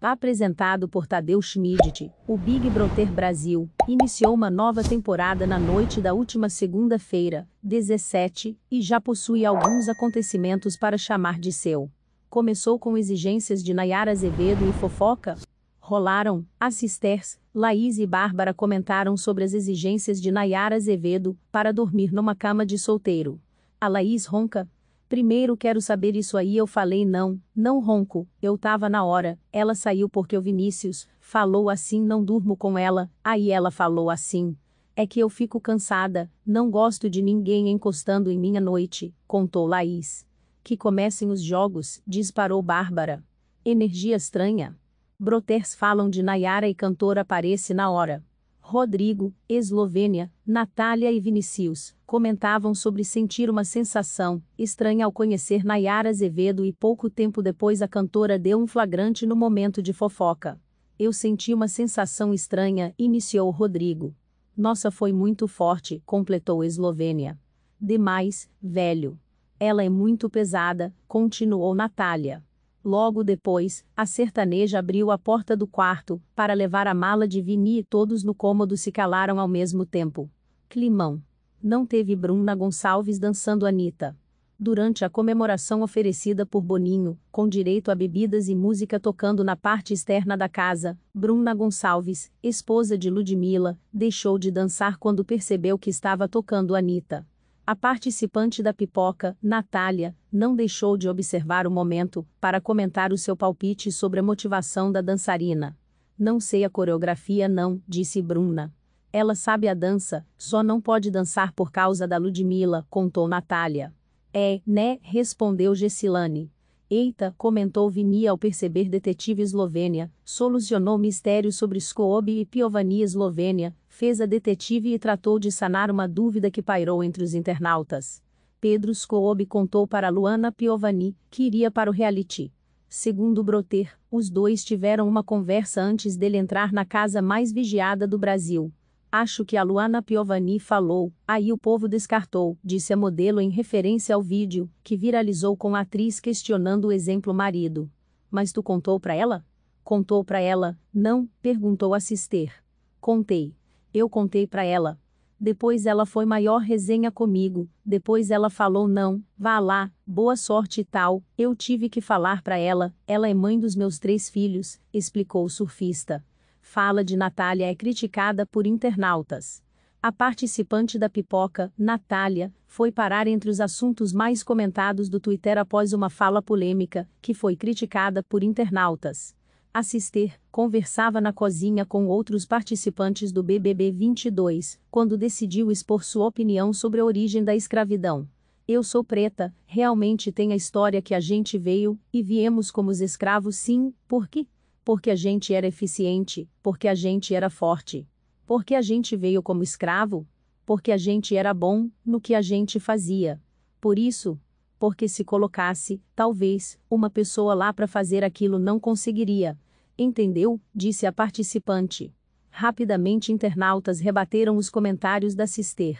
Apresentado por Tadeu Schmidt, o Big Brother Brasil iniciou uma nova temporada na noite da última segunda-feira, 17, e já possui alguns acontecimentos para chamar de seu. Começou com exigências de Nayara Azevedo e fofoca, rolaram, as sisters, Laís e Bárbara comentaram sobre as exigências de Nayara Azevedo para dormir numa cama de solteiro. A Laís ronca, Primeiro quero saber isso aí eu falei não, não ronco, eu tava na hora, ela saiu porque o Vinícius, falou assim não durmo com ela, aí ela falou assim. É que eu fico cansada, não gosto de ninguém encostando em minha noite, contou Laís. Que comecem os jogos, disparou Bárbara. Energia estranha. Broters falam de Nayara e Cantor aparece na hora. Rodrigo, Eslovênia, Natália e Vinícius, comentavam sobre sentir uma sensação estranha ao conhecer Nayara Azevedo e pouco tempo depois a cantora deu um flagrante no momento de fofoca. Eu senti uma sensação estranha, iniciou Rodrigo. Nossa foi muito forte, completou Eslovênia. Demais, velho. Ela é muito pesada, continuou Natália. Logo depois, a sertaneja abriu a porta do quarto para levar a mala de Vini e todos no cômodo se calaram ao mesmo tempo. Climão não teve Bruna Gonçalves dançando Anitta. Durante a comemoração oferecida por Boninho, com direito a bebidas e música tocando na parte externa da casa, Bruna Gonçalves, esposa de Ludmilla, deixou de dançar quando percebeu que estava tocando Anitta. A participante da pipoca, Natália, não deixou de observar o momento para comentar o seu palpite sobre a motivação da dançarina. Não sei a coreografia, não, disse Bruna. Ela sabe a dança, só não pode dançar por causa da Ludmilla, contou Natália. É, né? respondeu Gessilane. Eita, comentou Vini ao perceber detetive Eslovênia, solucionou mistério sobre Skoob e Piovani Eslovênia, fez a detetive e tratou de sanar uma dúvida que pairou entre os internautas. Pedro Skoob contou para Luana Piovani, que iria para o reality. Segundo Broter, os dois tiveram uma conversa antes dele entrar na casa mais vigiada do Brasil. Acho que a Luana Piovani falou, aí o povo descartou, disse a modelo em referência ao vídeo, que viralizou com a atriz questionando o exemplo marido. Mas tu contou pra ela? Contou pra ela? Não, perguntou a Sister. Contei. Eu contei pra ela. Depois ela foi maior resenha comigo, depois ela falou não, vá lá, boa sorte e tal, eu tive que falar pra ela, ela é mãe dos meus três filhos, explicou o surfista. Fala de Natália é criticada por internautas. A participante da pipoca, Natália, foi parar entre os assuntos mais comentados do Twitter após uma fala polêmica, que foi criticada por internautas. Assister, conversava na cozinha com outros participantes do BBB 22, quando decidiu expor sua opinião sobre a origem da escravidão. Eu sou preta, realmente tem a história que a gente veio, e viemos como os escravos sim, porque porque a gente era eficiente, porque a gente era forte, porque a gente veio como escravo, porque a gente era bom no que a gente fazia. Por isso, porque se colocasse, talvez, uma pessoa lá para fazer aquilo não conseguiria. Entendeu? disse a participante. Rapidamente internautas rebateram os comentários da Sister.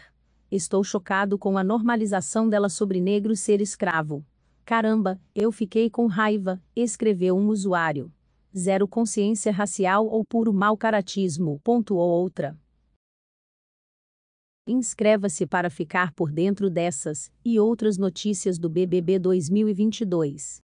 Estou chocado com a normalização dela sobre negro ser escravo. Caramba, eu fiquei com raiva, escreveu um usuário zero consciência racial ou puro mau caratismo, ponto ou outra. Inscreva-se para ficar por dentro dessas e outras notícias do BBB 2022.